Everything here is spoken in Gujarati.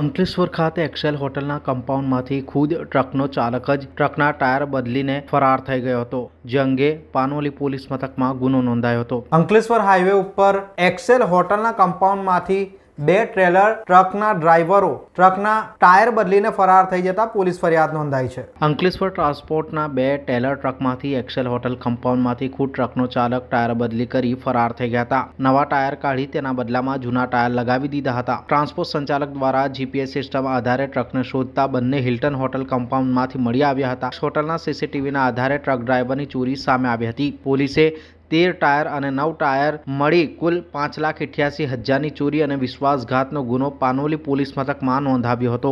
અંકલેશ્વર ખાતે એક્સેલ હોટલના કમ્પાઉન્ડમાંથી ખુદ ટ્રકનો ચાલક જ ટ્રકના ટાયર બદલીને ફરાર થઈ ગયો હતો જે અંગે પાનોલી પોલીસ મથકમાં ગુનો નોંધાયો હતો અંકલેશ્વર હાઈવે ઉપર એક્સેલ હોટલના કમ્પાઉન્ડમાંથી બે ટ્રેલર ટ્રકના ડ્રાઈવરો ટ્રકના ટાયર બદલીને ફરાર થઈ જતા પોલીસ ફરિયાદ નોંધાઈ છે અંકલેશ્વર ટ્રાન્સપોર્ટના બે ટેલર ટ્રકમાંથી એક્સેલ હોટલ કમ્પાઉન્ડમાંથી ખુદ ટ્રકનો ચાલક ટાયર બદલી કરી ફરાર થઈ ગયા હતા નવા ટાયર કાઢી તેના બદલામાં જૂના ટાયર લગાવી દીધા હતા ટ્રાન્સપોર્ટ સંચાલક દ્વારા જીપીએસ સિસ્ટમ આધારે ટ્રકને શોધતા બંને હિલ્ટન હોટલ કમ્પાઉન્ડમાંથી મળી આવ્યા હતા હોટલના સીસીટીવીના આધારે ટ્રક ડ્રાઈવરની ચોરી સામે આવી હતી પોલીસે તેર ટાયર અને નવ ટાયર મળી કુલ પાંચ લાખ અઠ્યાસી હજારની ચોરી અને વિશ્વાસઘાતનો ગુનો પાનોલી પોલીસ મથકમાં નોંધાવ્યો હતો